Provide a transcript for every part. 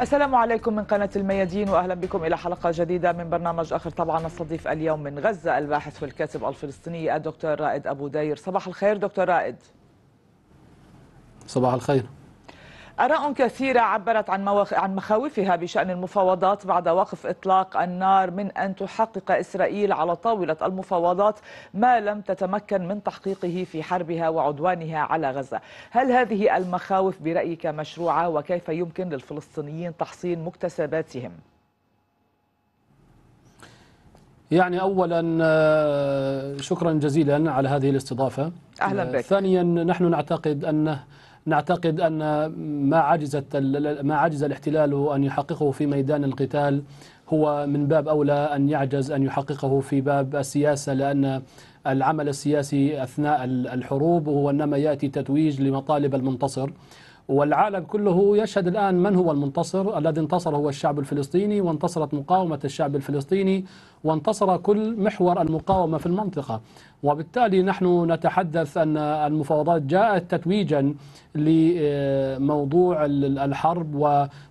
السلام عليكم من قناة الميادين وأهلا بكم إلى حلقة جديدة من برنامج آخر طبعا نستضيف اليوم من غزة الباحث والكاتب الفلسطيني الدكتور رائد أبو داير صباح الخير دكتور رائد صباح الخير آراء كثيرة عبرت عن, عن مخاوفها بشأن المفاوضات بعد وقف إطلاق النار من أن تحقق إسرائيل على طاولة المفاوضات ما لم تتمكن من تحقيقه في حربها وعدوانها على غزة هل هذه المخاوف برأيك مشروعة وكيف يمكن للفلسطينيين تحصين مكتسباتهم؟ يعني أولا آه، شكرا جزيلا على هذه الاستضافة أهلا بك آه، ثانيا نحن نعتقد أنه نعتقد أن ما عجزت ما عجز الاحتلال أن يحققه في ميدان القتال هو من باب أولى أن يعجز أن يحققه في باب السياسة لأن العمل السياسي أثناء الحروب هو إنما يأتي تتويج لمطالب المنتصر والعالم كله يشهد الآن من هو المنتصر الذي انتصر هو الشعب الفلسطيني وانتصرت مقاومة الشعب الفلسطيني وانتصر كل محور المقاومة في المنطقة وبالتالي نحن نتحدث أن المفاوضات جاءت تتويجا لموضوع الحرب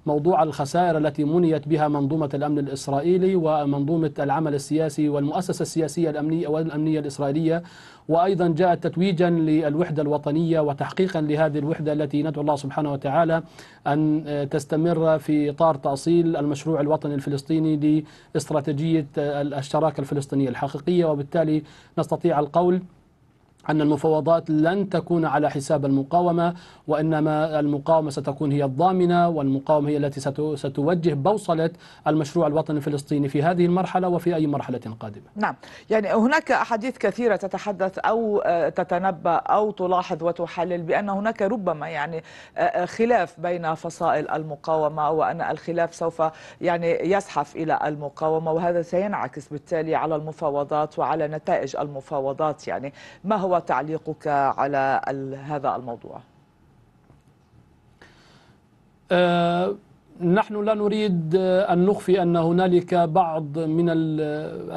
وموضوع الخسائر التي منيت بها منظومة الأمن الإسرائيلي ومنظومة العمل السياسي والمؤسسة السياسية الأمنية والأمنية الإسرائيلية وأيضا جاءت تتويجا للوحدة الوطنية وتحقيقا لهذه الوحدة التي ندعو الله سبحانه وتعالى أن تستمر في إطار تأصيل المشروع الوطني الفلسطيني لاستراتيجية الشراكة الفلسطينية الحقيقية وبالتالي نستطيع القول أن المفاوضات لن تكون على حساب المقاومة وإنما المقاومة ستكون هي الضامنة والمقاومة هي التي ستوجه بوصلة المشروع الوطني الفلسطيني في هذه المرحلة وفي أي مرحلة قادمة نعم يعني هناك أحاديث كثيرة تتحدث أو آه، تتنبأ أو تلاحظ وتحلل بأن هناك ربما يعني آه، آه، خلاف بين فصائل المقاومة وأن الخلاف سوف يعني يزحف إلى المقاومة وهذا سينعكس بالتالي على المفاوضات وعلى نتائج المفاوضات يعني ما هو وتعليقك على هذا الموضوع أه نحن لا نريد أن نخفي أن هنالك بعض من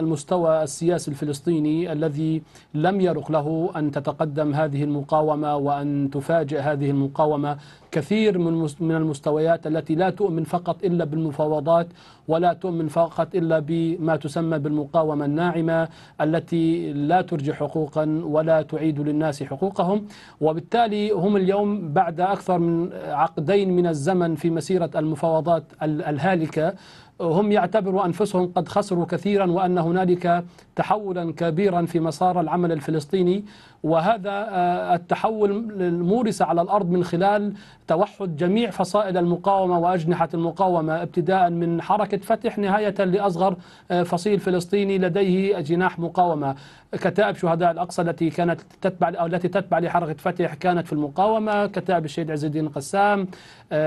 المستوى السياسي الفلسطيني الذي لم يرق له أن تتقدم هذه المقاومة وأن تفاجئ هذه المقاومة كثير من من المستويات التي لا تؤمن فقط إلا بالمفاوضات ولا تؤمن فقط إلا بما تسمى بالمقاومة الناعمة التي لا ترجع حقوقا ولا تعيد للناس حقوقهم وبالتالي هم اليوم بعد أكثر من عقدين من الزمن في مسيرة المفاوضات الهالكة هم يعتبروا أنفسهم قد خسروا كثيرا وأن هنالك تحولا كبيرا في مسار العمل الفلسطيني وهذا آه، التحول المورس على الأرض من خلال توحد جميع فصائل المقاومة وأجنحة المقاومة ابتداء من حركة فتح نهاية لأصغر آه، فصيل فلسطيني لديه جناح مقاومة كتائب شهداء الأقصى التي كانت تتبع أو التي تتبع لحركة فتح كانت في المقاومة كتائب الشهيد عز الدين قسام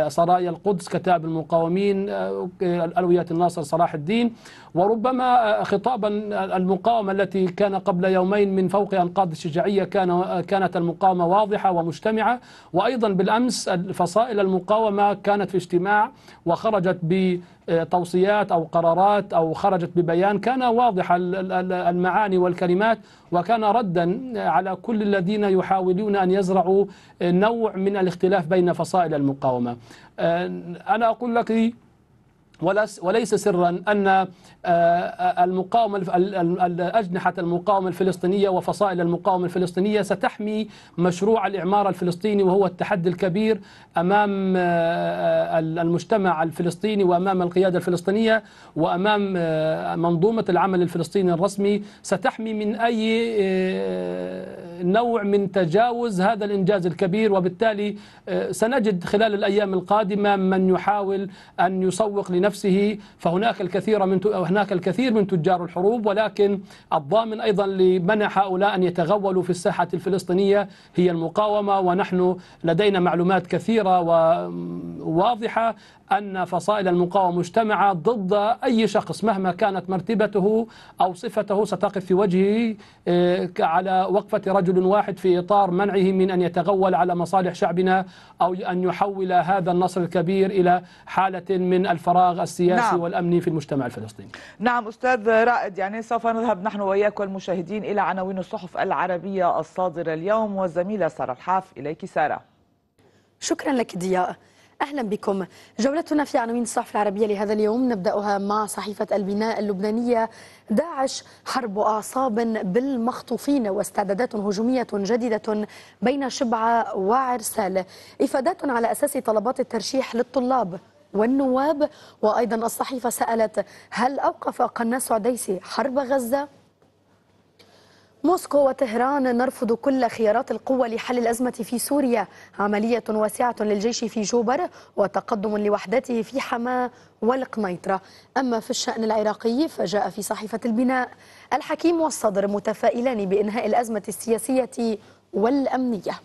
سرايا القدس كتائب المقاومين آه، ألوية الناصر صلاح الدين وربما آه، خطابا آه، المقاومة التي كان قبل يومين من فوق أنقاض الشجاعية كان كانت المقاومة واضحة ومجتمعة وأيضا بالأمس فصائل المقاومة كانت في اجتماع وخرجت ب توصيات أو قرارات أو خرجت ببيان كان واضح المعاني والكلمات وكان ردا على كل الذين يحاولون أن يزرعوا نوع من الاختلاف بين فصائل المقاومة آه، أنا أقول لك وليس سرا أن آه، آه، المقاومة أجنحة المقاومة الفلسطينية وفصائل المقاومة الفلسطينية ستحمي مشروع الإعمار الفلسطيني وهو التحدي الكبير أمام آه، المجتمع الفلسطيني وأمام القيادة الفلسطينية وأمام منظومة العمل الفلسطيني الرسمي ستحمي من أي نوع من تجاوز هذا الإنجاز الكبير وبالتالي آه، سنجد خلال الأيام القادمة من يحاول أن يسوق لنفسه فهناك الكثير من هناك الكثير من تجار الحروب ولكن الضامن أيضا لمنع هؤلاء أن يتغولوا في الساحة الفلسطينية هي المقاومة ونحن لدينا معلومات كثيرة وواضحة أن فصائل المقاومة مجتمعة ضد أي شخص مهما كانت مرتبته أو صفته ستقف في وجهه آه، على وقفة رجل رجل واحد في إطار منعه من أن يتغول على مصالح شعبنا أو أن يحول هذا النصر الكبير إلى حالة من الفراغ السياسي نعم. والأمني في المجتمع الفلسطيني نعم أستاذ رائد يعني سوف نذهب نحن وإياك والمشاهدين إلى عناوين الصحف العربية الصادرة اليوم والزميلة سارة الحاف إليك سارة شكرا لك ضياء أهلا بكم جولتنا في عناوين الصحف العربية لهذا اليوم نبدأها مع صحيفة البناء اللبنانية داعش حرب أعصاب بالمخطوفين واستعدادات هجومية جديدة بين شبعة وعرسال إفادات على أساس طلبات الترشيح للطلاب والنواب وأيضا الصحيفة سألت هل أوقف قناص عديسي حرب غزة؟ موسكو وطهران نرفض كل خيارات القوة لحل الأزمة في سوريا عملية واسعة للجيش في جوبر وتقدم لوحدته في حماة والقنيطرة أما في الشأن العراقي فجاء في صحيفة البناء الحكيم والصدر متفائلان بإنهاء الأزمة السياسية والأمنية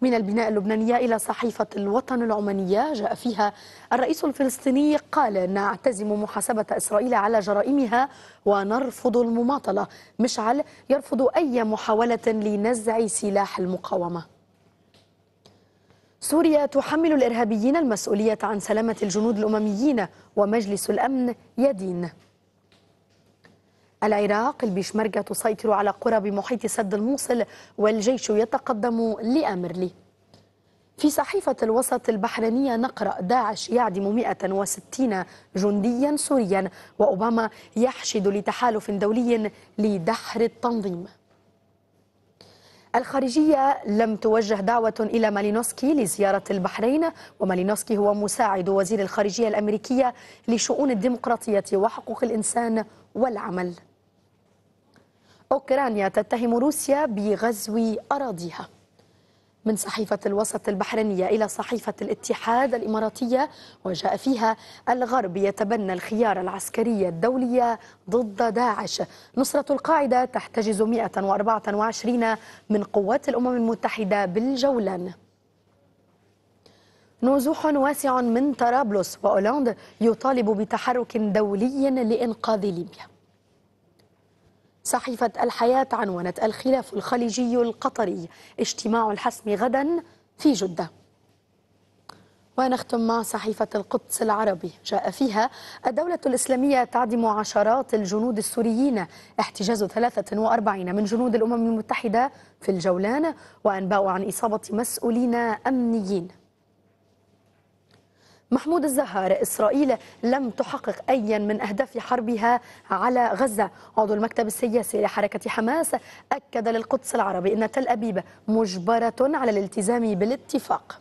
من البناء اللبنانية إلى صحيفة الوطن العمانية جاء فيها الرئيس الفلسطيني قال نعتزم محاسبة إسرائيل على جرائمها ونرفض المماطلة مشعل يرفض أي محاولة لنزع سلاح المقاومة سوريا تحمل الإرهابيين المسؤولية عن سلامة الجنود الأمميين ومجلس الأمن يدين العراق البيشمركة تسيطر على قرى بمحيط سد الموصل والجيش يتقدم لأمرلي في صحيفة الوسط البحرينية نقرأ داعش يعدم 160 جنديا سوريا وأوباما يحشد لتحالف دولي لدحر التنظيم الخارجية لم توجه دعوة إلى مالينوسكي لزيارة البحرين ومالينوسكي هو مساعد وزير الخارجية الأمريكية لشؤون الديمقراطية وحقوق الإنسان والعمل أوكرانيا تتهم روسيا بغزو أراضيها من صحيفة الوسط البحرينية إلى صحيفة الاتحاد الإماراتية وجاء فيها الغرب يتبنى الخيار العسكري الدولي ضد داعش نصرة القاعدة تحتجز 124 من قوات الأمم المتحدة بالجولان نزوح واسع من طرابلس وأولاند يطالب بتحرك دولي لإنقاذ ليبيا صحيفة الحياة عنونت الخلاف الخليجي القطري اجتماع الحسم غدا في جدة ونختم مع صحيفة القدس العربي جاء فيها الدولة الإسلامية تعدم عشرات الجنود السوريين احتجاز 43 من جنود الأمم المتحدة في الجولان وأنباء عن إصابة مسؤولين أمنيين محمود الزهار إسرائيل لم تحقق أيا من أهداف حربها على غزة عضو المكتب السياسي لحركة حماس أكد للقدس العربي أن تل أبيب مجبرة على الالتزام بالاتفاق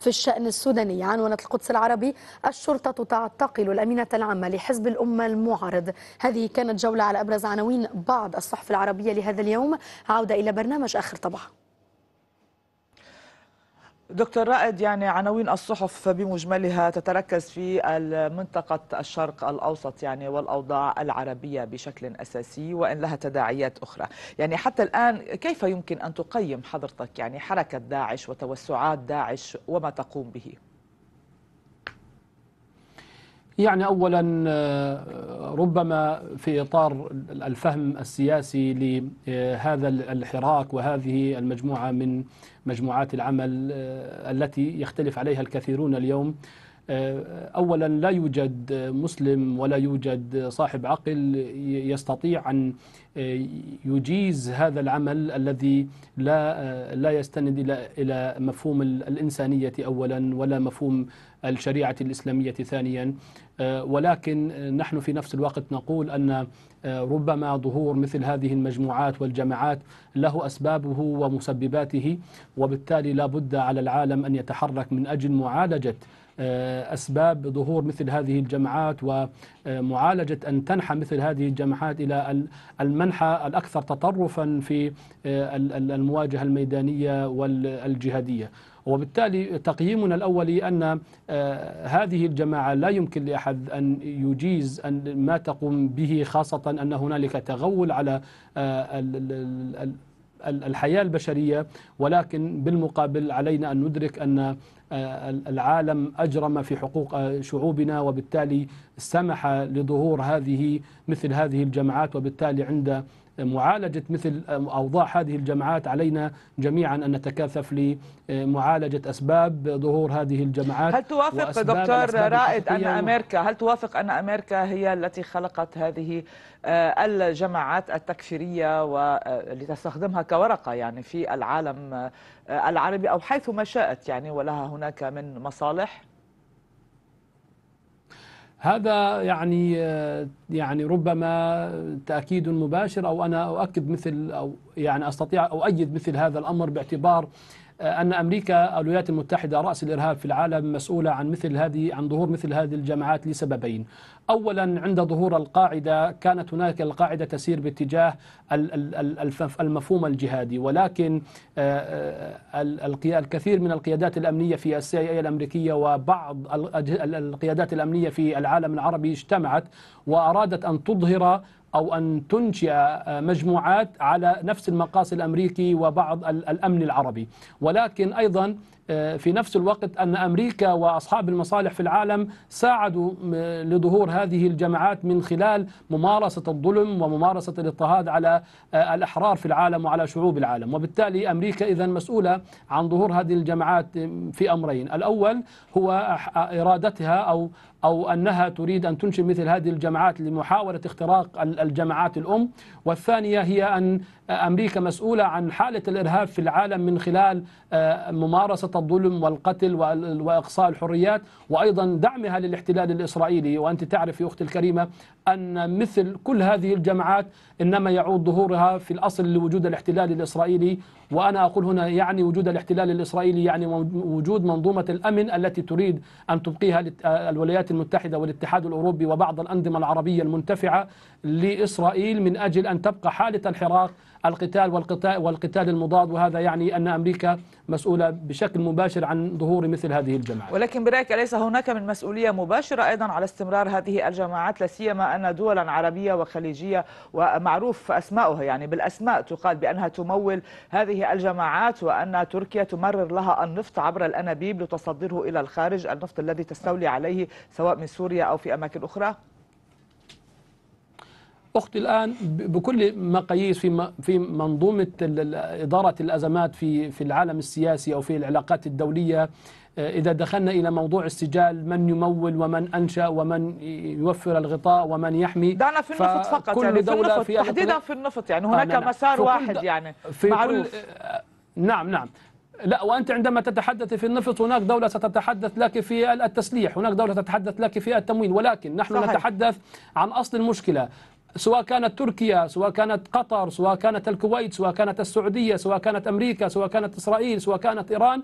في الشأن السوداني عنونة القدس العربي الشرطة تعتقل الأمينة العامة لحزب الأمة المعارض هذه كانت جولة على أبرز عناوين بعض الصحف العربية لهذا اليوم عودة إلى برنامج آخر طبعاً دكتور رائد يعني عناوين الصحف بمجملها تتركز في منطقة الشرق الأوسط يعني والأوضاع العربية بشكل أساسي وإن لها تداعيات أخرى يعني حتى الآن كيف يمكن أن تقيم حضرتك يعني حركة داعش وتوسعات داعش وما تقوم به؟ يعني اولا آه، ربما في إطار الفهم السياسي لهذا الحراك وهذه المجموعة من مجموعات العمل آه، التي يختلف عليها الكثيرون اليوم آه، اولا لا يوجد مسلم ولا يوجد صاحب عقل يستطيع ان آه، يجيز هذا العمل الذي لا آه، لا يستند الى الى مفهوم الانسانيه اولا ولا مفهوم الشريعه الاسلاميه ثانيا ولكن نحن في نفس الوقت نقول ان ربما ظهور مثل هذه المجموعات والجماعات له اسبابه ومسبباته وبالتالي لا بد على العالم ان يتحرك من اجل معالجه آه، أسباب ظهور مثل هذه الجماعات ومعالجة أن تنحى مثل هذه الجماعات إلى المنحى الأكثر تطرفا في آه، المواجهة الميدانية والجهادية وبالتالي تقييمنا الأولي أن آه، هذه الجماعة لا يمكن لأحد أن يجيز أن ما تقوم به خاصة أن هنالك تغول على الحياة البشرية ولكن بالمقابل علينا أن ندرك أن آه، العالم أجرم في حقوق آه، شعوبنا وبالتالي سمح لظهور هذه مثل هذه الجماعات وبالتالي عند معالجة مثل أوضاع هذه الجماعات علينا جميعا أن نتكاثف لمعالجة أسباب ظهور هذه الجماعات هل توافق دكتور رائد أن أمريكا هل توافق أن أمريكا هي التي خلقت هذه آه، الجماعات التكفيرية ولتستخدمها آه، كورقة يعني في العالم آه، العربي أو حيث ما شاءت يعني ولها هناك من مصالح هذا يعني آه، يعني ربما تاكيد مباشر او انا اؤكد مثل او يعني استطيع اؤيد مثل هذا الامر باعتبار آه، أن أمريكا الولايات المتحدة رأس الإرهاب في العالم مسؤولة عن مثل هذه عن ظهور مثل هذه الجماعات لسببين أولا عند ظهور القاعدة كانت هناك القاعدة تسير باتجاه المفهوم الجهادي ولكن آه، آه، الكثير من القيادات الأمنية في السي اي الأمريكية وبعض القيادات الأمنية في العالم العربي اجتمعت وأرادت أن تظهر أو أن تنشئ مجموعات على نفس المقاس الأمريكي وبعض الأمن العربي ولكن أيضا آه، في نفس الوقت أن أمريكا وأصحاب المصالح في العالم ساعدوا آه، لظهور هذه الجماعات من خلال ممارسة الظلم وممارسة الاضطهاد على آه، الأحرار في العالم وعلى شعوب العالم وبالتالي أمريكا إذا مسؤولة عن ظهور هذه الجماعات في أمرين الأول هو إرادتها أو أو أنها تريد أن تنشئ مثل هذه الجماعات لمحاولة اختراق الجماعات الأم والثانية هي أن أمريكا مسؤولة عن حالة الإرهاب في العالم من خلال آه، ممارسة الظلم والقتل وإقصاء الحريات وأيضا دعمها للاحتلال الإسرائيلي وأنت تعرف يا أختي الكريمة أن مثل كل هذه الجماعات إنما يعود ظهورها في الأصل لوجود الاحتلال الإسرائيلي وأنا أقول هنا يعني وجود الاحتلال الإسرائيلي يعني وجود منظومة الأمن التي تريد أن تبقيها الولايات المتحدة والاتحاد الأوروبي وبعض الأنظمة العربية المنتفعة لإسرائيل من أجل أن تبقى حالة الحراك القتال والقتال, والقتال المضاد وهذا يعني أن أمريكا مسؤولة بشكل مباشر عن ظهور مثل هذه الجماعات ولكن برأيك أليس هناك من مسؤولية مباشرة أيضا على استمرار هذه الجماعات لا سيما أن دولا عربية وخليجية ومعروف أسماؤها يعني بالأسماء تقال بأنها تمول هذه الجماعات وأن تركيا تمرر لها النفط عبر الأنابيب لتصدره إلى الخارج النفط الذي تستولي عليه سواء من سوريا أو في أماكن أخرى أختي الآن بكل مقاييس في في منظومة إدارة الأزمات في في العالم السياسي أو في العلاقات الدولية آه، إذا دخلنا إلى موضوع السجال من يمول ومن أنشأ ومن يوفر الغطاء ومن يحمي دعنا في النفط فقط يعني في النفط تحديدا في النفط يعني آه، هناك نعم، نعم. يعني آه مسار واحد يعني معروف كل نعم نعم لا وانت عندما تتحدث في النفط هناك دوله ستتحدث لك في التسليح، هناك دوله تتحدث لك في التموين، ولكن نحن صحيح. نتحدث عن اصل المشكله، سواء كانت تركيا سواء كانت قطر سواء كانت الكويت سواء كانت السعودية سواء كانت أمريكا سواء كانت إسرائيل سواء كانت إيران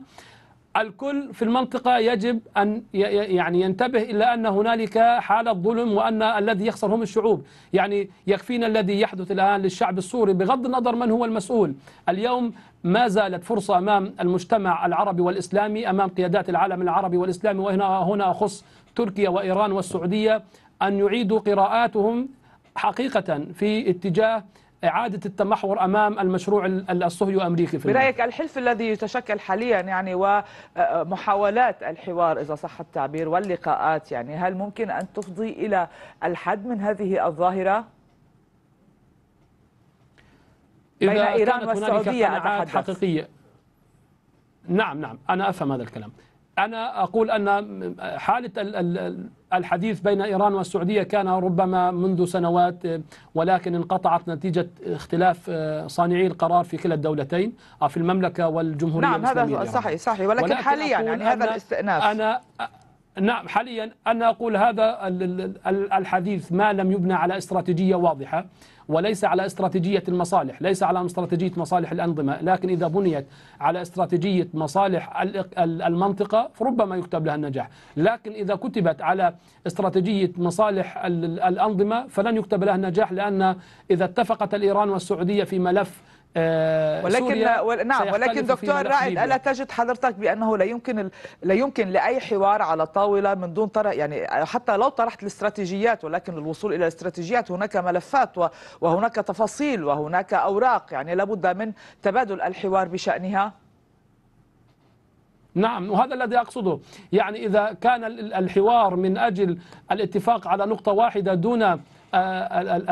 الكل في المنطقة يجب أن يعني ينتبه إلا أن هنالك حالة ظلم وأن الذي يخسر هم الشعوب يعني يكفينا الذي يحدث الآن للشعب السوري بغض النظر من هو المسؤول اليوم ما زالت فرصة أمام المجتمع العربي والإسلامي أمام قيادات العالم العربي والإسلامي وهنا هنا أخص تركيا وإيران والسعودية أن يعيدوا قراءاتهم حقيقة في اتجاه إعادة التمحور أمام المشروع الصهيوني الأمريكي في برأيك الحلف الذي يتشكل حاليا يعني ومحاولات آه، آه، الحوار إذا صح التعبير واللقاءات يعني هل ممكن أن تفضي إلى الحد من هذه الظاهرة؟ إذا بين إيران والسعودية أتحدث حقيقية نعم نعم أنا أفهم هذا الكلام أنا أقول أن حالة الحديث بين إيران والسعودية كان ربما منذ سنوات ولكن انقطعت نتيجة اختلاف آه، صانعي القرار في كلا الدولتين آه، في المملكة والجمهورية نعم هذا صحيح صحيح ولكن, ولكن حاليا يعني هذا الاستئناف أنا آه، نعم حاليا أنا أقول هذا الحديث ما لم يبنى على استراتيجية واضحة وليس على استراتيجية المصالح ليس على استراتيجية مصالح الأنظمة لكن إذا بنيت على استراتيجية مصالح المنطقة فربما يكتب لها النجاح لكن إذا كتبت على استراتيجية مصالح الأنظمة فلن يكتب لها النجاح لأن إذا اتفقت الإيران والسعودية في ملف آه، ولكن نعم ولكن دكتور رائد الا تجد حضرتك بانه لا يمكن لا يمكن لاي حوار على الطاوله من دون طرح يعني حتى لو طرحت الاستراتيجيات ولكن الوصول الى الاستراتيجيات هناك ملفات وهناك تفاصيل وهناك اوراق يعني لابد من تبادل الحوار بشانها نعم وهذا الذي أقصده يعني إذا كان الحوار من أجل الاتفاق على نقطة واحدة دون آه،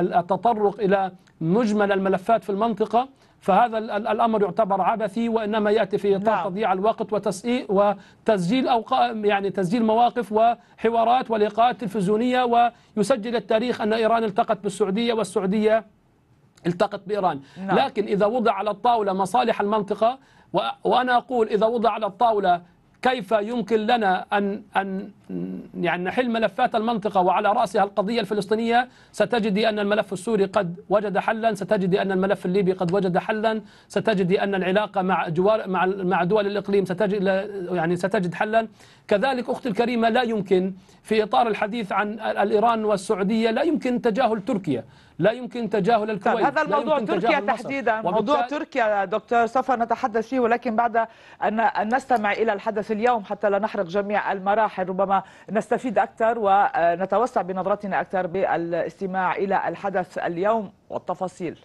التطرق إلى مجمل الملفات في المنطقة فهذا الأمر يعتبر عبثي وإنما يأتي في إطار نعم. تضييع الوقت وتسئيل وتسجيل أو يعني تسجيل مواقف وحوارات ولقاءات تلفزيونية ويسجل التاريخ أن إيران التقت بالسعودية والسعودية التقت بإيران نعم. لكن إذا وضع على الطاولة مصالح المنطقة وأنا أقول إذا وضع على الطاولة كيف يمكن لنا أن أن يعني نحل ملفات المنطقة وعلى رأسها القضية الفلسطينية ستجدي أن الملف السوري قد وجد حلا ستجدي أن الملف الليبي قد وجد حلا ستجدي أن العلاقة مع جوار مع مع دول الإقليم ستجد يعني ستجد حلا كذلك أختي الكريمة لا يمكن في إطار الحديث عن الإيران والسعودية لا يمكن تجاهل تركيا لا يمكن تجاهل طيب، الكويت هذا الموضوع تركيا تحديدا موضوع تركيا دكتور سوف نتحدث فيه ولكن بعد أن نستمع إلى الحدث اليوم حتى لا نحرق جميع المراحل ربما نستفيد أكثر ونتوسع بنظرتنا أكثر بالاستماع إلى الحدث اليوم والتفاصيل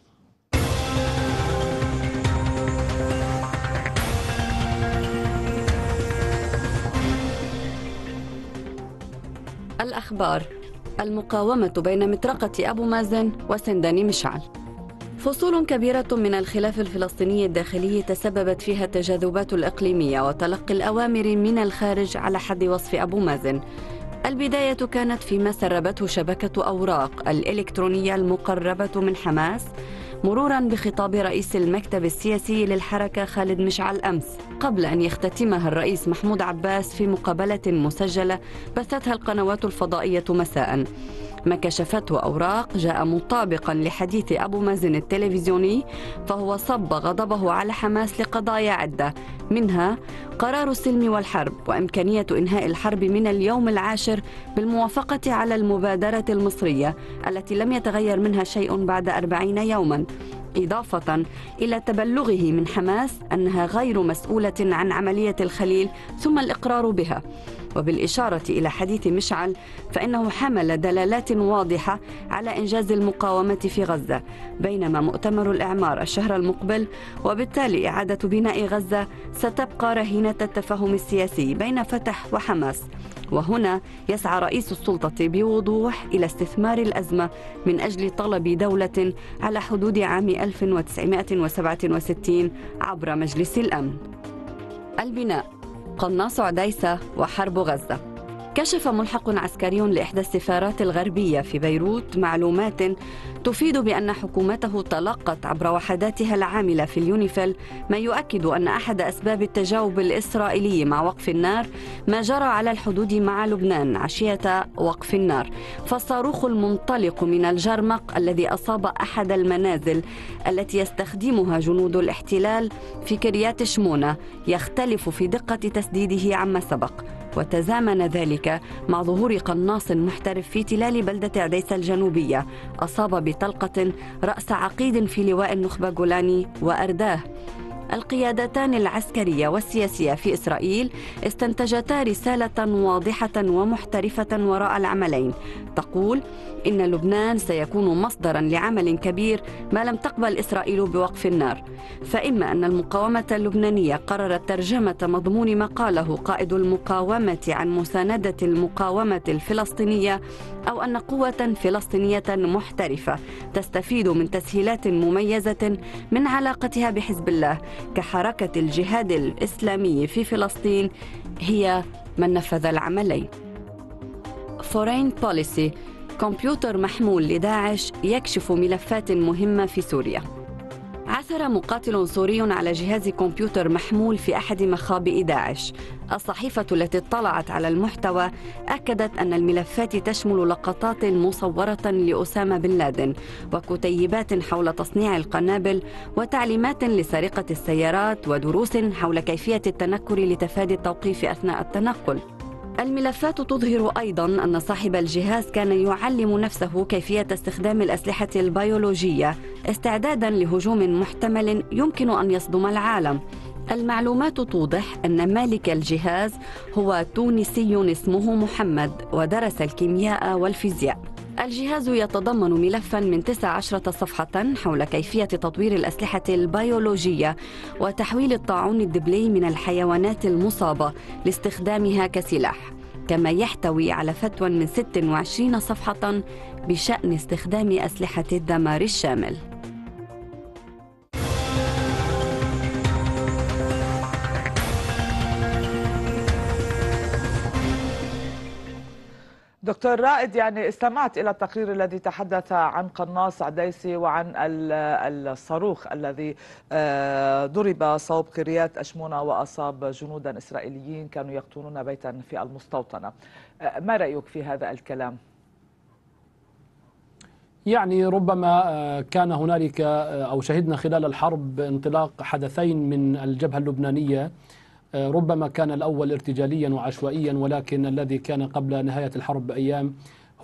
الأخبار المقاومة بين مطرقة أبو مازن وسندان مشعل فصول كبيرة من الخلاف الفلسطيني الداخلي تسببت فيها التجاذبات الإقليمية وتلقي الأوامر من الخارج على حد وصف أبو مازن البداية كانت فيما سربته شبكة أوراق الإلكترونية المقربة من حماس مرورا بخطاب رئيس المكتب السياسي للحركة خالد مشعل أمس قبل أن يختتمها الرئيس محمود عباس في مقابلة مسجلة بثتها القنوات الفضائية مساء ما كشفته أوراق جاء مطابقا لحديث أبو مازن التلفزيوني فهو صب غضبه على حماس لقضايا عدة منها قرار السلم والحرب وإمكانية إنهاء الحرب من اليوم العاشر بالموافقة على المبادرة المصرية التي لم يتغير منها شيء بعد أربعين يوما إضافة إلى تبلغه من حماس أنها غير مسؤولة عن عملية الخليل ثم الإقرار بها وبالإشارة إلى حديث مشعل فإنه حمل دلالات واضحة على إنجاز المقاومة في غزة بينما مؤتمر الإعمار الشهر المقبل وبالتالي إعادة بناء غزة ستبقى رهينة التفاهم السياسي بين فتح وحماس وهنا يسعى رئيس السلطة بوضوح إلى استثمار الأزمة من أجل طلب دولة على حدود عام 1967 عبر مجلس الأمن البناء قناص عديسة وحرب غزة كشف ملحق عسكري لإحدى السفارات الغربية في بيروت معلومات تفيد بأن حكومته تلقت عبر وحداتها العاملة في اليونيفيل ما يؤكد أن أحد أسباب التجاوب الإسرائيلي مع وقف النار ما جرى على الحدود مع لبنان عشية وقف النار فالصاروخ المنطلق من الجرمق الذي أصاب أحد المنازل التي يستخدمها جنود الاحتلال في كريات شمونة يختلف في دقة تسديده عما سبق وتزامن ذلك مع ظهور قناص محترف في تلال بلدة عديسة الجنوبية أصاب بطلقة رأس عقيد في لواء النخبة جولاني وأرداه القيادتان العسكريه والسياسيه في اسرائيل استنتجتا رساله واضحه ومحترفه وراء العملين تقول إن لبنان سيكون مصدرا لعمل كبير ما لم تقبل إسرائيل بوقف النار فإما أن المقاومة اللبنانية قررت ترجمة مضمون ما قاله قائد المقاومة عن مساندة المقاومة الفلسطينية أو أن قوة فلسطينية محترفة تستفيد من تسهيلات مميزة من علاقتها بحزب الله كحركة الجهاد الإسلامي في فلسطين هي من نفذ العملين. فورين بوليسي كمبيوتر محمول لداعش يكشف ملفات مهمة في سوريا عثر مقاتل سوري على جهاز كمبيوتر محمول في أحد مخابئ داعش الصحيفة التي اطلعت على المحتوى أكدت أن الملفات تشمل لقطات مصورة لأسامة بن لادن وكتيبات حول تصنيع القنابل وتعليمات لسرقة السيارات ودروس حول كيفية التنكر لتفادي التوقيف أثناء التنقل الملفات تظهر أيضا أن صاحب الجهاز كان يعلم نفسه كيفية استخدام الأسلحة البيولوجية استعدادا لهجوم محتمل يمكن أن يصدم العالم المعلومات توضح أن مالك الجهاز هو تونسي اسمه محمد ودرس الكيمياء والفيزياء الجهاز يتضمن ملفا من 19 صفحة حول كيفية تطوير الأسلحة البيولوجية وتحويل الطاعون الدبلي من الحيوانات المصابة لاستخدامها كسلاح كما يحتوي على فتوى من 26 صفحة بشأن استخدام أسلحة الدمار الشامل دكتور رائد يعني استمعت إلى التقرير الذي تحدث عن قناص عديسي وعن الصاروخ الذي آه، ضرب صوب قريات أشمونة وأصاب جنودا إسرائيليين كانوا يقتلون بيتا في المستوطنة آه، ما رأيك في هذا الكلام؟ يعني ربما آه، كان هنالك أو شهدنا خلال الحرب انطلاق حدثين من الجبهة اللبنانية آه، ربما كان الأول ارتجاليا وعشوائيا ولكن الذي كان قبل نهاية الحرب بأيام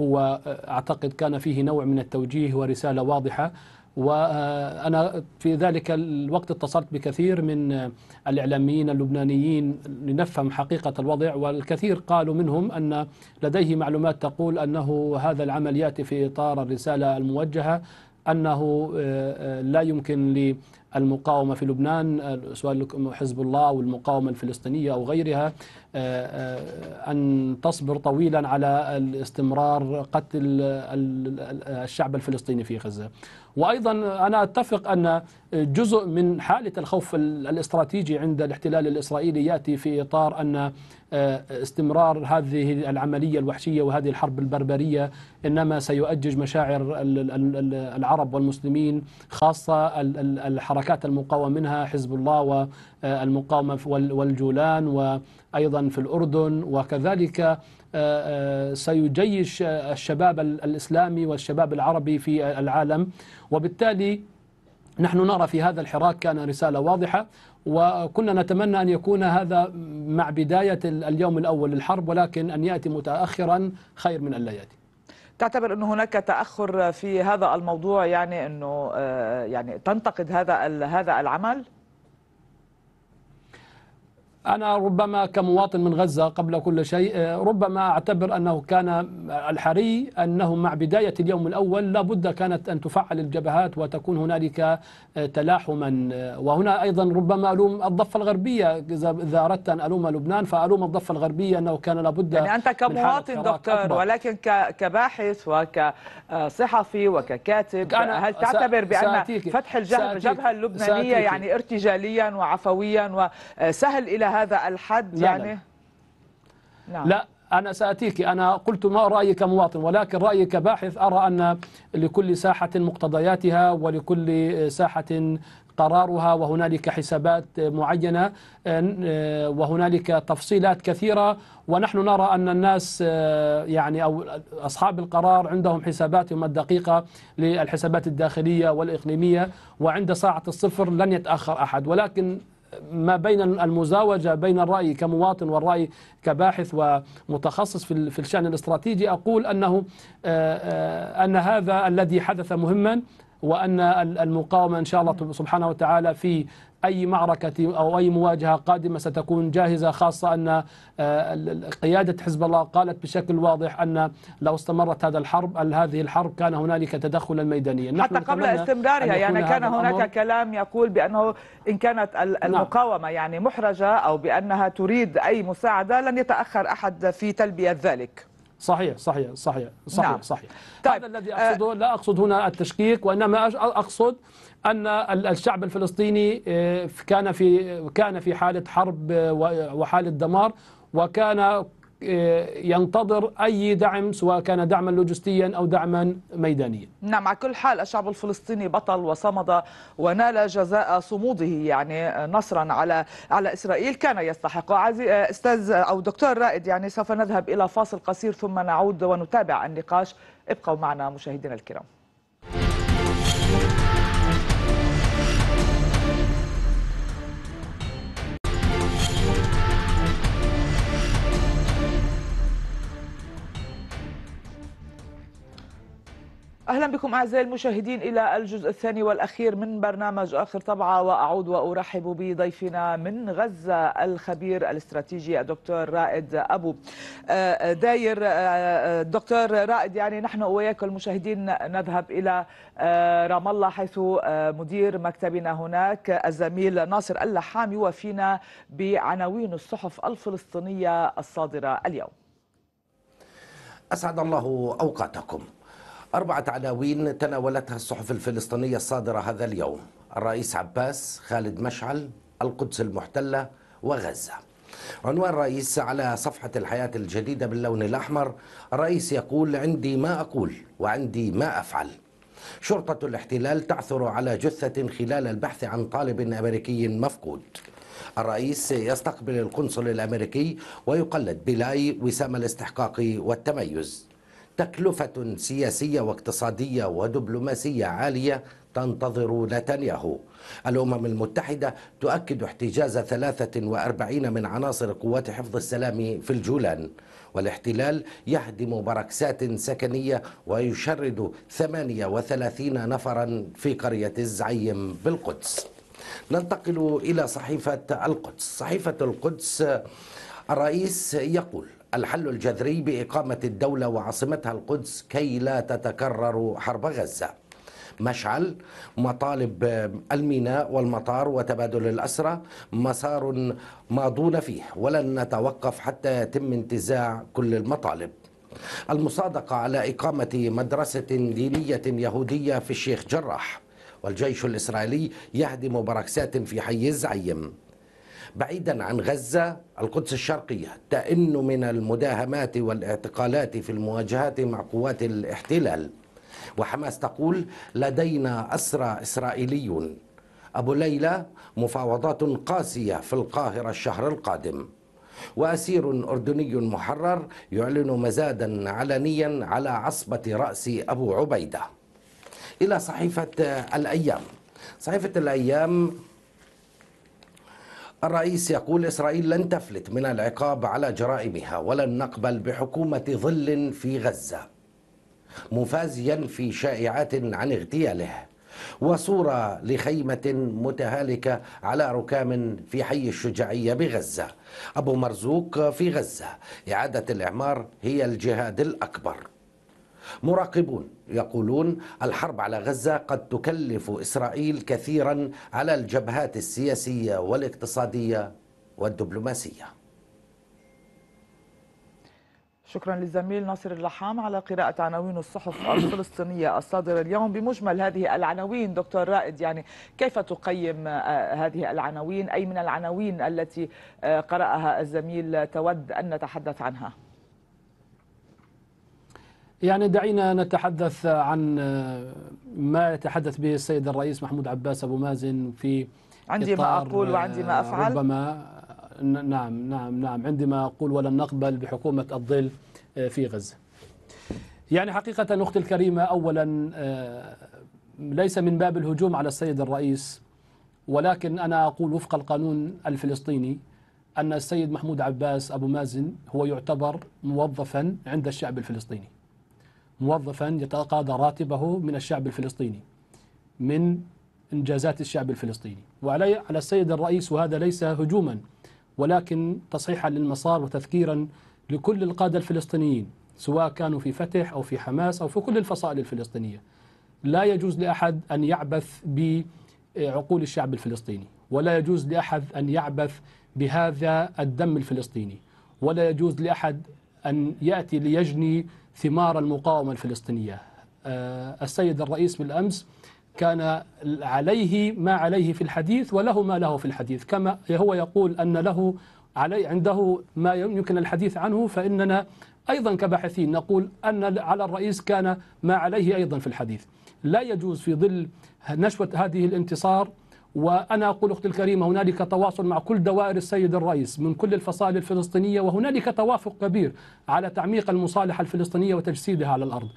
هو آه، أعتقد كان فيه نوع من التوجيه ورسالة واضحة وأنا آه، في ذلك الوقت اتصلت بكثير من الإعلاميين اللبنانيين لنفهم حقيقة الوضع والكثير قالوا منهم أن لديه معلومات تقول أنه هذا العمل يأتي في إطار الرسالة الموجهة أنه لا يمكن المقاومة في لبنان سواء حزب الله أو المقاومة الفلسطينية أو غيرها آه، آه، أن تصبر طويلا على استمرار قتل الشعب الفلسطيني في غزة وأيضا أنا أتفق أن جزء من حالة الخوف الاستراتيجي عند الاحتلال الإسرائيلي يأتي في إطار أن آه، استمرار هذه العملية الوحشية وهذه الحرب البربرية إنما سيؤجج مشاعر العرب والمسلمين خاصة الحركات المقاومة منها حزب الله والمقاومة آه، والجولان وأيضا في الأردن وكذلك آه، سيجيش الشباب الإسلامي والشباب العربي في العالم وبالتالي نحن نرى في هذا الحراك كان رسالة واضحة وكنا نتمنى أن يكون هذا مع بداية اليوم الأول للحرب ولكن أن يأتي متأخرا خير من أن لا يأتي تعتبر انه هناك تاخر في هذا الموضوع يعني انه آه، يعني تنتقد هذا هذا العمل أنا ربما كمواطن من غزة قبل كل شيء آه، ربما أعتبر أنه كان الحري أنه مع بداية اليوم الأول لابد كانت أن تفعل الجبهات وتكون هنالك آه، تلاحما آه، وهنا أيضا ربما ألوم الضفة الغربية إذا أردت أن ألوم لبنان فألوم الضفة الغربية أنه كان لابد يعني أنت كمواطن دكتور ولكن كباحث وكصحفي وككاتب هل تعتبر بأن فتح الجبهة اللبنانية يعني ارتجاليا وعفويا وسهل إلى هذا الحد لا يعني لا, نعم. لا أنا سأتيك أنا قلت ما رأيي كمواطن ولكن رأيي كباحث أرى أن لكل ساحة مقتضياتها ولكل ساحة قرارها وهنالك حسابات معينة آه، وهنالك تفصيلات كثيرة ونحن نرى أن الناس آه، يعني أو أصحاب القرار عندهم حساباتهم الدقيقة للحسابات الداخلية والإقليمية وعند ساعة الصفر لن يتأخر أحد ولكن ما بين المزاوجة بين الرأي كمواطن والرأي كباحث ومتخصص في الشأن الاستراتيجي أقول أنه آه، آه، أن هذا الذي حدث مهما وأن المقاومة إن شاء الله سبحانه وتعالى في أي معركة أو أي مواجهة قادمة ستكون جاهزة خاصة أن آه، قيادة حزب الله قالت بشكل واضح أن لو استمرت هذا الحرب هذه الحرب كان هنالك تدخلا ميدانيا حتى قبل استمرارها يعني كان هناك كلام يقول بأنه إن كانت نعم. المقاومة نعم. يعني محرجة أو بأنها تريد أي مساعدة لن يتأخر أحد في تلبية ذلك صحيح صحيح صحيح صحيح نعم. صحيح طيب. هذا الذي آه، أقصده لا أقصد هنا التشكيك وإنما أقصد ان الشعب الفلسطيني آه، كان في كان في حاله حرب آه، وحاله دمار وكان آه، ينتظر أي دعم سواء كان دعما لوجستيا أو دعما ميدانيا نعم على كل حال الشعب الفلسطيني بطل وصمد ونال جزاء صموده يعني نصرا على على إسرائيل كان يستحق عزي أستاذ أو دكتور رائد يعني سوف نذهب إلى فاصل قصير ثم نعود ونتابع النقاش ابقوا معنا مشاهدينا الكرام أهلا بكم أعزائي المشاهدين إلى الجزء الثاني والأخير من برنامج آخر طبعة وأعود وأرحب بضيفنا من غزة الخبير الاستراتيجي الدكتور رائد أبو آه، آه، داير آه، دكتور رائد يعني نحن وياكم المشاهدين نذهب إلى رام الله حيث مدير مكتبنا هناك الزميل ناصر اللحام يوافينا بعناوين الصحف الفلسطينية الصادرة اليوم أسعد الله أوقاتكم أربعة عناوين تناولتها الصحف الفلسطينية الصادرة هذا اليوم الرئيس عباس خالد مشعل القدس المحتلة وغزة عنوان الرئيس على صفحة الحياة الجديدة باللون الأحمر الرئيس يقول عندي ما أقول وعندي ما أفعل شرطة الاحتلال تعثر على جثة خلال البحث عن طالب أمريكي مفقود الرئيس يستقبل القنصل الأمريكي ويقلد بلاي وسام الاستحقاق والتميز تكلفة سياسية واقتصادية ودبلوماسية عالية تنتظر نتنياهو الأمم المتحدة تؤكد احتجاز 43 من عناصر قوات حفظ السلام في الجولان والاحتلال يهدم بركسات سكنية ويشرد 38 نفرا في قرية الزعيم بالقدس ننتقل إلى صحيفة القدس صحيفة القدس الرئيس يقول الحل الجذري بإقامة الدولة وعاصمتها القدس كي لا تتكرر حرب غزة مشعل مطالب الميناء والمطار وتبادل الأسرة مسار ماضون فيه ولن نتوقف حتى يتم انتزاع كل المطالب المصادقة على إقامة مدرسة دينية يهودية في الشيخ جراح والجيش الإسرائيلي يهدم براكسات في حي الزعيم بعيدا عن غزة القدس الشرقية تئن من المداهمات والاعتقالات في المواجهات مع قوات الاحتلال وحماس تقول لدينا أسرى إسرائيلي أبو ليلى مفاوضات قاسية في القاهرة الشهر القادم وأسير أردني محرر يعلن مزادا علنيا على عصبة رأس أبو عبيدة إلى صحيفة الأيام صحيفة الأيام الرئيس يقول إسرائيل لن تفلت من العقاب على جرائمها ولن نقبل بحكومة ظل في غزة مفازيا في شائعات عن اغتياله وصورة لخيمة متهالكة على ركام في حي الشجاعية بغزة أبو مرزوق في غزة إعادة الإعمار هي الجهاد الأكبر مراقبون يقولون الحرب على غزة قد تكلف إسرائيل كثيرا على الجبهات السياسية والاقتصادية والدبلوماسية شكرا للزميل ناصر اللحام على قراءة عناوين الصحف الفلسطينية الصادرة اليوم بمجمل هذه العناوين دكتور رائد يعني كيف تقيم آه، هذه العناوين أي من العناوين التي آه، قرأها الزميل تود أن نتحدث عنها؟ يعني دعينا نتحدث عن آه، ما يتحدث به السيد الرئيس محمود عباس أبو مازن في عندي ما أقول وعندي ما آه، أفعل ربما نعم نعم نعم عندي ما أقول ولن نقبل بحكومة الظل آه، في غزة يعني حقيقة أختي الكريمة أولا ليس من باب الهجوم على السيد الرئيس ولكن أنا أقول وفق القانون الفلسطيني أن السيد محمود عباس أبو مازن هو يعتبر موظفا عند الشعب الفلسطيني موظفا يتقاضى راتبه من الشعب الفلسطيني من إنجازات الشعب الفلسطيني وعلى على السيد الرئيس وهذا ليس هجوما ولكن تصحيحا للمسار وتذكيرا لكل القادة الفلسطينيين سواء كانوا في فتح أو في حماس أو في كل الفصائل الفلسطينية لا يجوز لأحد أن يعبث بعقول الشعب الفلسطيني ولا يجوز لأحد أن يعبث بهذا الدم الفلسطيني ولا يجوز لأحد أن يأتي ليجني ثمار المقاومة الفلسطينية آه، السيد الرئيس بالأمس كان عليه ما عليه في الحديث وله ما له في الحديث كما هو يقول أن له علي عنده ما يمكن الحديث عنه فإننا أيضا كباحثين نقول أن على الرئيس كان ما عليه أيضا في الحديث لا يجوز في ظل نشوة هذه الانتصار وأنا أقول أختي الكريمة هنالك تواصل مع كل دوائر السيد الرئيس من كل الفصائل الفلسطينية وهنالك توافق كبير على تعميق المصالحة الفلسطينية وتجسيدها على الأرض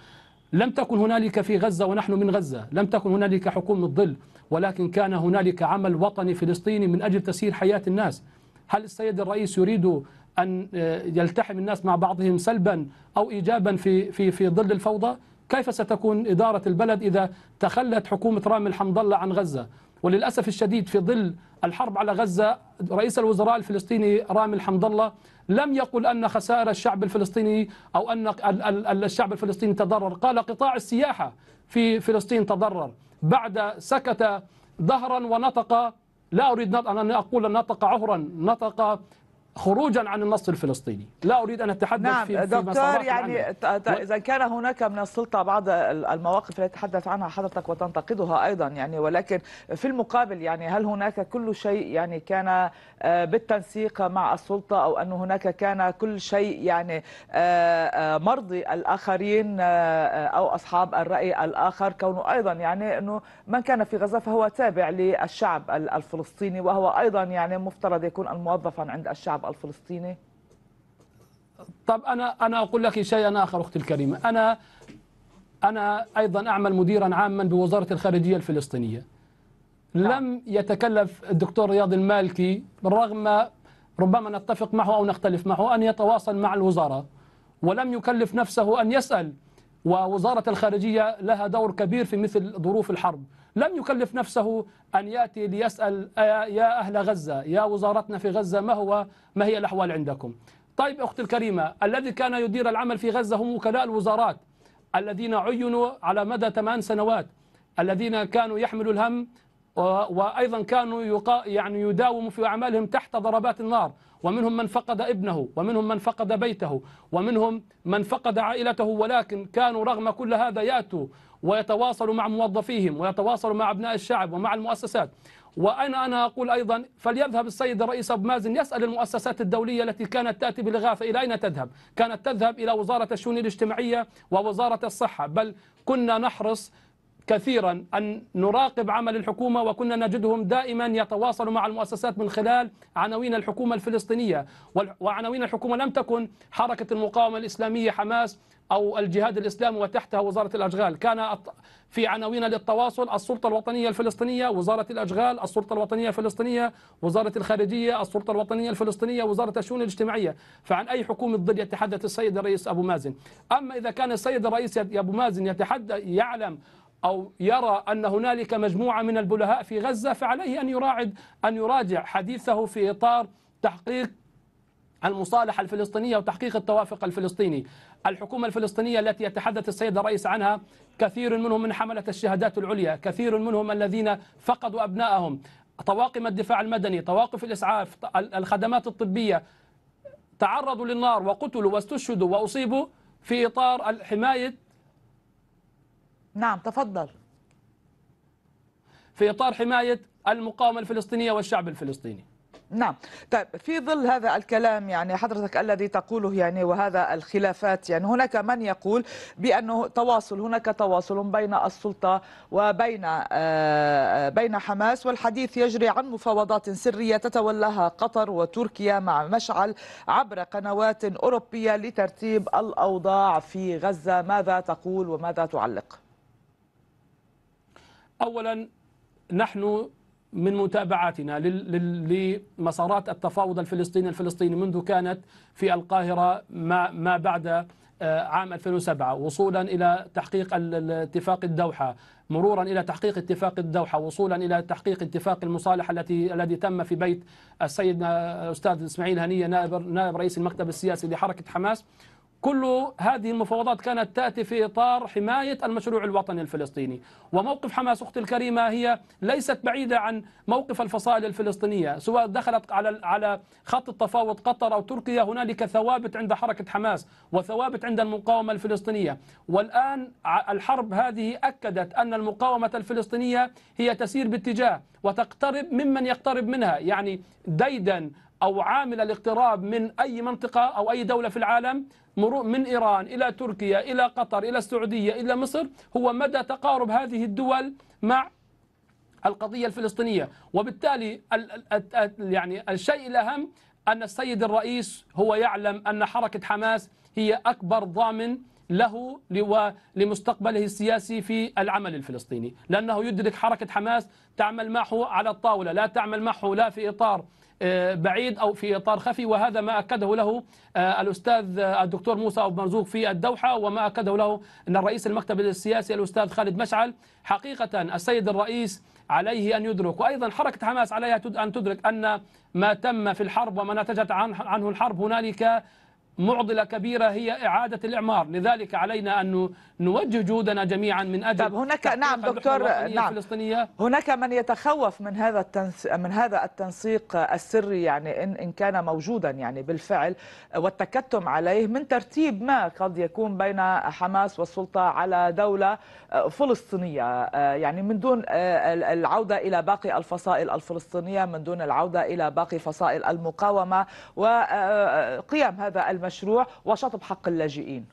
لم تكن هنالك في غزة ونحن من غزة لم تكن هنالك حكومة ظل ولكن كان هنالك عمل وطني فلسطيني من أجل تسيير حياة الناس هل السيد الرئيس يريد أن يلتحم الناس مع بعضهم سلبا أو إيجابا في, في, في ظل الفوضى كيف ستكون إدارة البلد إذا تخلت حكومة رامي الحمد الله عن غزة وللأسف الشديد في ظل الحرب على غزة رئيس الوزراء الفلسطيني رامي الحمد الله لم يقل أن خسائر الشعب الفلسطيني أو أن الشعب الفلسطيني تضرر قال قطاع السياحة في فلسطين تضرر بعد سكت ظهرا ونطق لا أريد أن أقول نطق عهرا نطق خروجا عن النص الفلسطيني لا أريد أن أتحدث نعم في دكتور يعني إذا كان هناك من السلطة بعض المواقف التي تحدث عنها حضرتك وتنتقدها أيضا يعني ولكن في المقابل يعني هل هناك كل شيء يعني كان آه، بالتنسيق مع السلطة أو أن هناك كان كل شيء يعني آه، آه، مرضي الآخرين أو أصحاب الرأي الآخر كونه أيضا يعني أنه من كان في غزة فهو تابع للشعب الفلسطيني وهو أيضا يعني مفترض يكون موظفا عند الشعب المرأة الفلسطينية طب أنا أنا أقول لك شيئا آخر أختي الكريمة أنا أنا أيضا أعمل مديرا عاما بوزارة الخارجية الفلسطينية نعم. لم يتكلف الدكتور رياض المالكي رغم ربما نتفق معه أو نختلف معه أن يتواصل مع الوزارة ولم يكلف نفسه أن يسأل ووزارة الخارجية لها دور كبير في مثل ظروف الحرب لم يكلف نفسه أن يأتي ليسأل آه، يا أهل غزة يا وزارتنا في غزة ما هو ما هي الأحوال عندكم طيب أختي الكريمة الذي كان يدير العمل في غزة هم وكلاء الوزارات الذين عينوا على مدى ثمان سنوات الذين كانوا يحملوا الهم وأيضا كانوا يقا يعني يداوموا في أعمالهم تحت ضربات النار ومنهم من فقد ابنه ومنهم من فقد بيته ومنهم من فقد عائلته ولكن كانوا رغم كل هذا يأتوا ويتواصلوا مع موظفيهم ويتواصلوا مع أبناء الشعب ومع المؤسسات وأنا أنا أقول أيضا فليذهب السيد الرئيس أبو مازن يسأل المؤسسات الدولية التي كانت تأتي بالإغاثة إلى أين تذهب كانت تذهب إلى وزارة الشؤون الاجتماعية ووزارة الصحة بل كنا نحرص كثيرا أن نراقب عمل الحكومة وكنا نجدهم دائما يتواصلوا مع المؤسسات من خلال عناوين الحكومة الفلسطينية وعناوين الحكومة لم تكن حركة المقاومة الإسلامية حماس أو الجهاد الإسلامي وتحتها وزارة الأشغال كان في عناوين للتواصل السلطة الوطنية الفلسطينية وزارة الأشغال السلطة الوطنية الفلسطينية وزارة الخارجية السلطة الوطنية الفلسطينية وزارة الشؤون الاجتماعية فعن أي حكومة ضد يتحدث السيد الرئيس أبو مازن أما إذا كان السيد الرئيس أبو مازن يتحدث يعلم أو يرى أن هنالك مجموعة من البلهاء في غزة فعليه أن يراعد أن يراجع حديثه في إطار تحقيق المصالحة الفلسطينية وتحقيق التوافق الفلسطيني الحكومة الفلسطينية التي يتحدث السيد الرئيس عنها كثير منهم من حملة الشهادات العليا كثير منهم الذين فقدوا أبنائهم طواقم الدفاع المدني طواقف الإسعاف الخدمات الطبية تعرضوا للنار وقتلوا واستشهدوا وأصيبوا في إطار الحماية نعم تفضل في إطار حماية المقاومة الفلسطينية والشعب الفلسطيني نعم طيب في ظل هذا الكلام يعني حضرتك الذي تقوله يعني وهذا الخلافات يعني هناك من يقول بانه تواصل هناك تواصل بين السلطه وبين آه، آه، بين حماس والحديث يجري عن مفاوضات سريه تتولاها قطر وتركيا مع مشعل عبر قنوات اوروبيه لترتيب الاوضاع في غزه ماذا تقول وماذا تعلق اولا نحن من متابعتنا لمسارات التفاوض الفلسطيني الفلسطيني منذ كانت في القاهرة ما, ما بعد آه، عام 2007 وصولا إلى تحقيق اتفاق الدوحة مرورا إلى تحقيق اتفاق الدوحة وصولا إلى تحقيق اتفاق المصالحة التي الذي تم في بيت السيد الأستاذ إسماعيل هنية نائب نائب رئيس المكتب السياسي لحركة حماس كل هذه المفاوضات كانت تأتي في إطار حماية المشروع الوطني الفلسطيني وموقف حماس أختي الكريمة هي ليست بعيدة عن موقف الفصائل الفلسطينية سواء دخلت على على خط التفاوض قطر أو تركيا هنالك ثوابت عند حركة حماس وثوابت عند المقاومة الفلسطينية والآن الحرب هذه أكدت أن المقاومة الفلسطينية هي تسير باتجاه وتقترب ممن يقترب منها يعني ديدا أو عامل الاقتراب من أي منطقة أو أي دولة في العالم مرور من إيران إلى تركيا إلى قطر إلى السعودية إلى مصر هو مدى تقارب هذه الدول مع القضية الفلسطينية وبالتالي يعني الشيء الأهم أن السيد الرئيس هو يعلم أن حركة حماس هي أكبر ضامن له لمستقبله السياسي في العمل الفلسطيني لأنه يدرك حركة حماس تعمل معه على الطاولة لا تعمل معه لا في إطار آه، بعيد أو في إطار خفي وهذا ما أكده له آه، الأستاذ آه، الدكتور موسى أبو مرزوق في الدوحة وما أكده له أن الرئيس المكتب السياسي الأستاذ خالد مشعل حقيقة السيد الرئيس عليه أن يدرك وأيضا حركة حماس عليها أن تدرك أن ما تم في الحرب وما نتجت عنه الحرب هنالك معضلة كبيرة هي إعادة الإعمار لذلك علينا أن نوجه جهودنا جميعا من أجل طب هناك نعم دكتور نعم هناك من يتخوف من هذا من هذا التنسيق السري يعني إن إن كان موجودا يعني بالفعل والتكتم عليه من ترتيب ما قد يكون بين حماس والسلطة على دولة آه، فلسطينية آه، يعني من دون آه، العودة إلى باقي الفصائل الفلسطينية من دون العودة إلى باقي فصائل المقاومة وقيام هذا المجال المشروع وشطب حق اللاجئين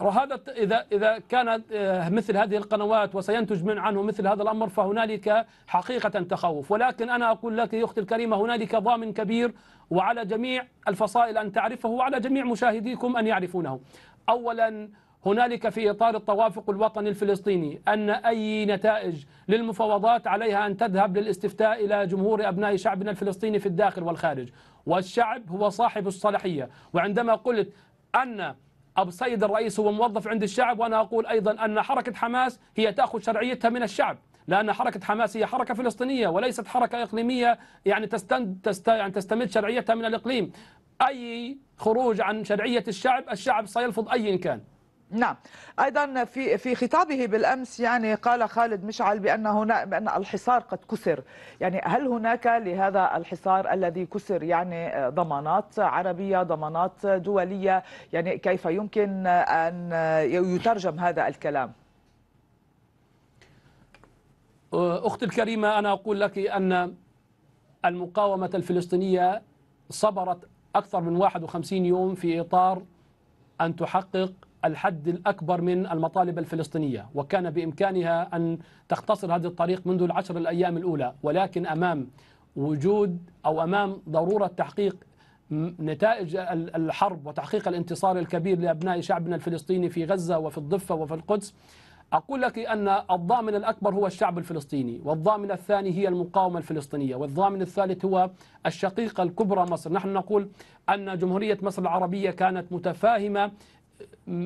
وهذا اذا اذا كانت آه، مثل هذه القنوات وسينتج من عنه مثل هذا الامر فهنالك حقيقه تخوف ولكن انا اقول لك يا اختي الكريمه هنالك ضامن كبير وعلى جميع الفصائل ان تعرفه وعلى جميع مشاهديكم ان يعرفونه. اولا هنالك في اطار التوافق الوطني الفلسطيني ان اي نتائج للمفاوضات عليها ان تذهب للاستفتاء الى جمهور ابناء شعبنا الفلسطيني في الداخل والخارج، والشعب هو صاحب الصلاحية وعندما قلت أن أبو سيد الرئيس هو موظف عند الشعب وأنا أقول أيضا أن حركة حماس هي تأخذ شرعيتها من الشعب لأن حركة حماس هي حركة فلسطينية وليست حركة إقليمية يعني تستند تست يعني تستمد شرعيتها من الإقليم أي خروج عن شرعية الشعب الشعب سيلفظ أي كان نعم ايضا في في خطابه بالامس يعني قال خالد مشعل بان هنا بان الحصار قد كسر يعني هل هناك لهذا الحصار الذي كسر يعني ضمانات عربيه ضمانات دوليه يعني كيف يمكن ان يترجم هذا الكلام أه، اختي الكريمه انا اقول لك ان المقاومه الفلسطينيه صبرت اكثر من 51 يوم في اطار ان تحقق الحد الأكبر من المطالب الفلسطينية وكان بإمكانها أن تختصر هذا الطريق منذ العشر الأيام الأولى ولكن أمام وجود أو أمام ضرورة تحقيق نتائج الحرب وتحقيق الانتصار الكبير لأبناء شعبنا الفلسطيني في غزة وفي الضفة وفي القدس أقول لك أن الضامن الأكبر هو الشعب الفلسطيني والضامن الثاني هي المقاومة الفلسطينية والضامن الثالث هو الشقيقة الكبرى مصر نحن نقول أن جمهورية مصر العربية كانت متفاهمة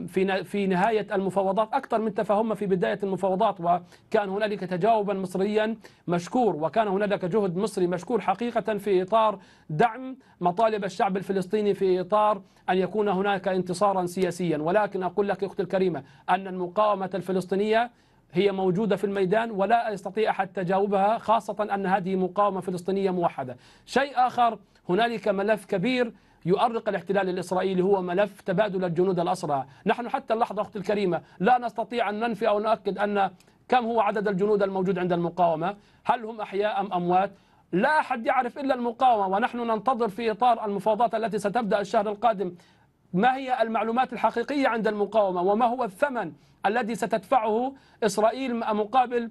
في في نهايه المفاوضات اكثر من تفاهم في بدايه المفاوضات وكان هنالك تجاوبا مصريا مشكور وكان هنالك جهد مصري مشكور حقيقه في اطار دعم مطالب الشعب الفلسطيني في اطار ان يكون هناك انتصارا سياسيا ولكن اقول لك اختي الكريمه ان المقاومه الفلسطينيه هي موجودة في الميدان ولا يستطيع أحد تجاوبها خاصة أن هذه مقاومة فلسطينية موحدة شيء آخر هنالك ملف كبير يؤرق الاحتلال الإسرائيلي هو ملف تبادل الجنود الأسرى نحن حتى اللحظة أختي الكريمة لا نستطيع أن ننفي أو نؤكد أن كم هو عدد الجنود الموجود عند المقاومة هل هم أحياء أم أموات لا أحد يعرف إلا المقاومة ونحن ننتظر في إطار المفاوضات التي ستبدأ الشهر القادم ما هي المعلومات الحقيقية عند المقاومة وما هو الثمن الذي ستدفعه إسرائيل مقابل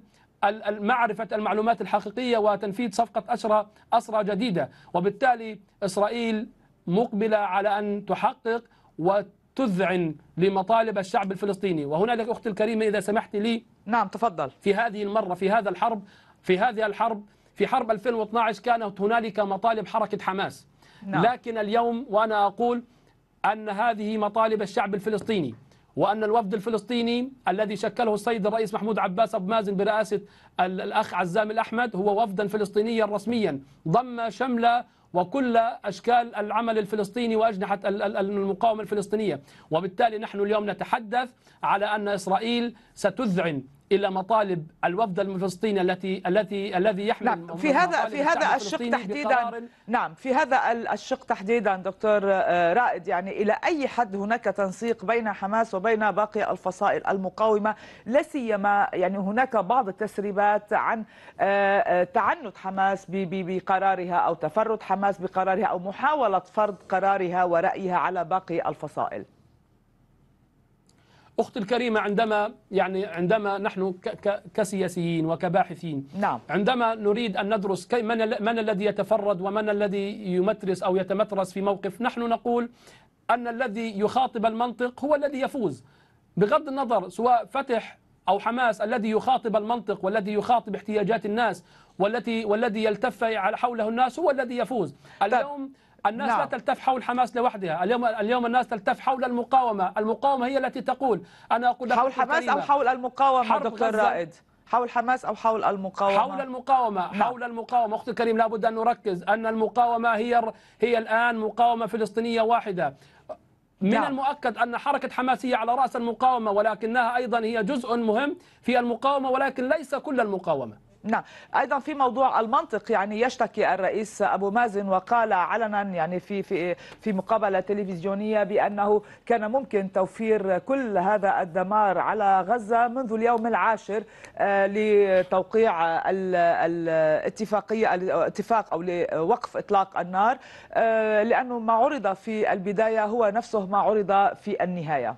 معرفة المعلومات الحقيقية وتنفيذ صفقة أسرى أسرى جديدة وبالتالي إسرائيل مقبلة على أن تحقق وتذعن لمطالب الشعب الفلسطيني وهنالك أختي الكريمة إذا سمحت لي نعم تفضل في هذه المرة في هذا الحرب في هذه الحرب في حرب 2012 كانت هنالك مطالب حركة حماس نعم. لكن اليوم وأنا أقول أن هذه مطالب الشعب الفلسطيني وأن الوفد الفلسطيني الذي شكله السيد الرئيس محمود عباس أبو مازن برئاسة الأخ عزام الأحمد هو وفدا فلسطينيا رسميا ضم شمله وكل أشكال العمل الفلسطيني وأجنحة المقاومة الفلسطينية وبالتالي نحن اليوم نتحدث على أن إسرائيل ستذعن الى مطالب الوفد الفلسطيني التي التي الذي يحمل نعم في هذا في هذا الشق تحديدا نعم في هذا الشق تحديدا دكتور آه، رائد يعني الى اي حد هناك تنسيق بين حماس وبين باقي الفصائل المقاومه لا سيما يعني هناك بعض التسريبات عن آه، آه، تعنت حماس بقرارها او تفرد حماس بقرارها او محاوله فرض قرارها ورايها على باقي الفصائل أختي الكريمة عندما يعني عندما نحن كسياسيين وكباحثين نعم. عندما نريد أن ندرس من من الذي يتفرد ومن الذي يمترس أو يتمترس في موقف نحن نقول أن الذي يخاطب المنطق هو الذي يفوز بغض النظر سواء فتح أو حماس الذي يخاطب المنطق والذي يخاطب احتياجات الناس والتي والذي يلتف حوله الناس هو الذي يفوز طيب. اليوم الناس نعم. لا تلتف حول حماس لوحدها اليوم اليوم الناس تلتف حول المقاومه المقاومه هي التي تقول انا اقول لك حول حماس او حول المقاومه دكتور رائد حول حماس او حول المقاومه حول المقاومه نعم. حول المقاومه اختي الكريم لابد ان نركز ان المقاومه هي هي الان مقاومه فلسطينيه واحده من نعم. المؤكد أن حركة حماس هي على رأس المقاومة ولكنها أيضا هي جزء مهم في المقاومة ولكن ليس كل المقاومة نعم ايضا في موضوع المنطق يعني يشتكي الرئيس ابو مازن وقال علنا يعني في في في مقابله تلفزيونيه بانه كان ممكن توفير كل هذا الدمار على غزه منذ اليوم العاشر آه، لتوقيع الاتفاقيه الاتفاق او لوقف اطلاق النار آه، لانه ما عرض في البدايه هو نفسه ما عرض في النهايه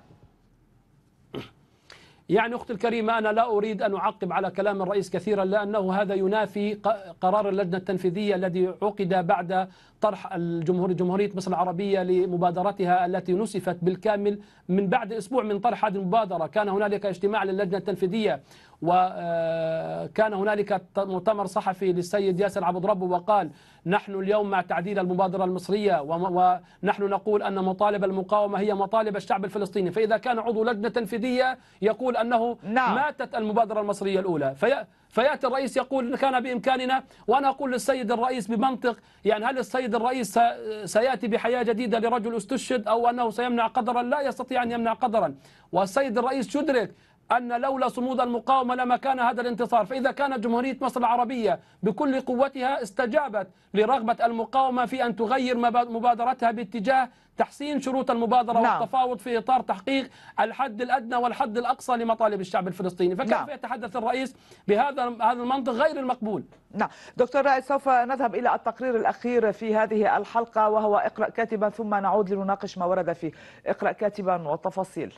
يعني أختي الكريمة أنا لا أريد أن أعقب على كلام الرئيس كثيرا لأنه هذا ينافي قرار اللجنة التنفيذية الذي عقد بعد طرح الجمهورية جمهورية مصر العربية لمبادرتها التي نسفت بالكامل من بعد أسبوع من طرح هذه المبادرة كان هنالك اجتماع للجنة التنفيذية وكان آه، هنالك مؤتمر صحفي للسيد ياسر عبد ربه وقال نحن اليوم مع تعديل المبادرة المصرية ونحن نقول أن مطالب المقاومة هي مطالب الشعب الفلسطيني فإذا كان عضو لجنة تنفيذية يقول أنه نعم. ماتت المبادرة المصرية الأولى في فيأتي الرئيس يقول كان بإمكاننا وأنا أقول للسيد الرئيس بمنطق يعني هل السيد الرئيس سيأتي بحياة جديدة لرجل استشهد أو أنه سيمنع قدرا لا يستطيع أن يمنع قدرا والسيد الرئيس يدرك أن لولا صمود المقاومة لما كان هذا الانتصار فإذا كانت جمهورية مصر العربية بكل قوتها استجابت لرغبة المقاومة في أن تغير مبادرتها باتجاه تحسين شروط المبادرة نعم. والتفاوض في إطار تحقيق الحد الأدنى والحد الأقصى لمطالب الشعب الفلسطيني فكيف نعم. يتحدث الرئيس بهذا هذا المنطق غير المقبول نعم دكتور رائد سوف نذهب إلى التقرير الأخير في هذه الحلقة وهو اقرأ كاتبا ثم نعود لنناقش ما ورد فيه اقرأ كاتبا والتفاصيل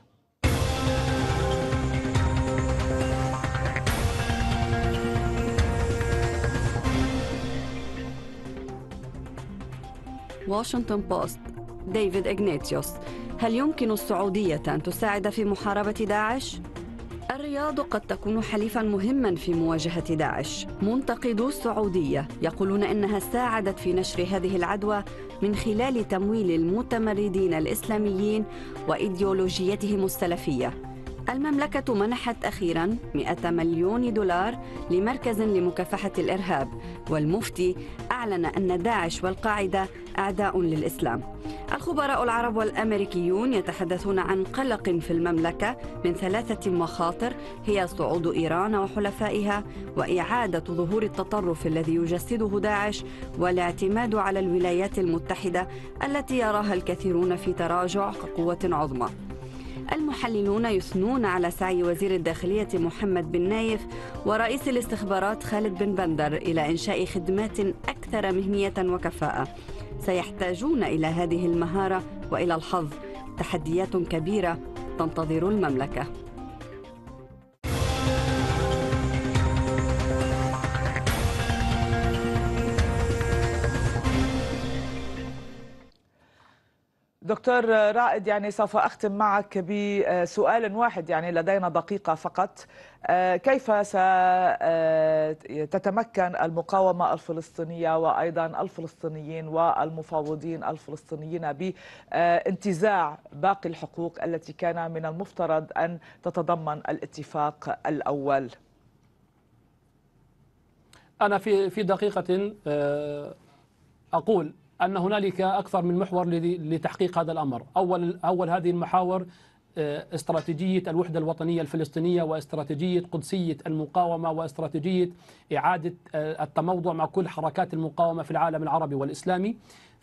واشنطن بوست ديفيد إغنيتيوس هل يمكن السعودية أن تساعد في محاربة داعش؟ الرياض قد تكون حليفا مهما في مواجهة داعش منتقدو السعودية يقولون إنها ساعدت في نشر هذه العدوى من خلال تمويل المتمردين الإسلاميين وإيديولوجيتهم السلفية المملكة منحت أخيرا 100 مليون دولار لمركز لمكافحة الإرهاب والمفتي أعلن أن داعش والقاعدة أعداء للإسلام الخبراء العرب والأمريكيون يتحدثون عن قلق في المملكة من ثلاثة مخاطر هي صعود إيران وحلفائها وإعادة ظهور التطرف الذي يجسده داعش والاعتماد على الولايات المتحدة التي يراها الكثيرون في تراجع كقوة عظمى المحللون يثنون على سعي وزير الداخلية محمد بن نايف ورئيس الاستخبارات خالد بن بندر إلى إنشاء خدمات أكثر مهنية وكفاءة سيحتاجون إلى هذه المهارة وإلى الحظ تحديات كبيرة تنتظر المملكة دكتور رائد يعني سوف أختم معك بسؤال واحد يعني لدينا دقيقة فقط آه، كيف ستتمكن آه، المقاومة الفلسطينية وأيضا الفلسطينيين والمفاوضين الفلسطينيين بانتزاع باقي الحقوق التي كان من المفترض أن تتضمن الاتفاق الأول أنا في في دقيقة آه، أقول أن هنالك أكثر من محور لتحقيق هذا الأمر أول, أول هذه المحاور آه، استراتيجية الوحدة الوطنية الفلسطينية واستراتيجية قدسية المقاومة واستراتيجية إعادة آه، التموضع مع كل حركات المقاومة في العالم العربي والإسلامي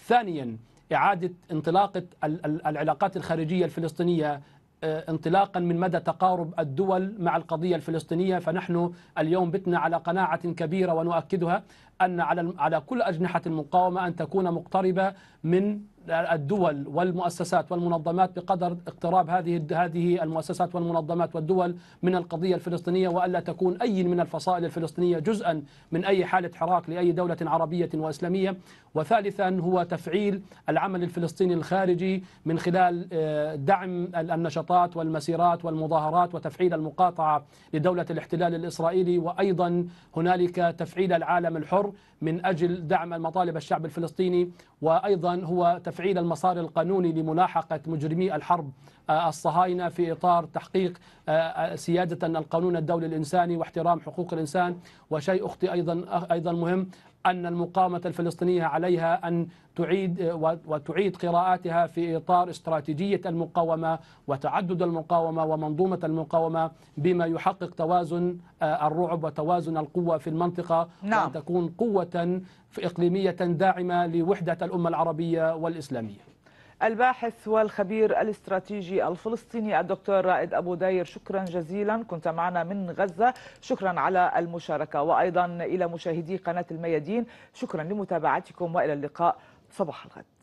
ثانيا إعادة انطلاقة العلاقات الخارجية الفلسطينية آه، انطلاقا من مدى تقارب الدول مع القضية الفلسطينية فنحن اليوم بتنا على قناعة كبيرة ونؤكدها أن على على كل أجنحة المقاومة أن تكون مقتربة من الدول والمؤسسات والمنظمات بقدر اقتراب هذه هذه المؤسسات والمنظمات والدول من القضية الفلسطينية وألا تكون أي من الفصائل الفلسطينية جزءا من أي حالة حراك لأي دولة عربية وإسلامية وثالثا هو تفعيل العمل الفلسطيني الخارجي من خلال آه، دعم النشاطات والمسيرات والمظاهرات وتفعيل المقاطعة لدولة الاحتلال الإسرائيلي وأيضا هنالك تفعيل العالم الحر من أجل دعم مطالب الشعب الفلسطيني وأيضا هو تفعيل المسار القانوني لملاحقة مجرمي الحرب آه، الصهاينة في إطار تحقيق آه، آه، سيادة القانون الدولي الإنساني واحترام حقوق الإنسان وشيء أختي أيضا أيضا مهم أن المقاومة الفلسطينية عليها أن تعيد وتعيد قراءاتها في إطار استراتيجية المقاومة وتعدد المقاومة ومنظومة المقاومة بما يحقق توازن آه، الرعب وتوازن القوة في المنطقة نعم. وأن تكون قوة إقليمية داعمة لوحدة الأمة العربية والإسلامية الباحث والخبير الاستراتيجي الفلسطيني الدكتور رائد أبو داير شكرا جزيلا كنت معنا من غزة شكرا على المشاركة وأيضا إلى مشاهدي قناة الميادين شكرا لمتابعتكم وإلى اللقاء صباح الغد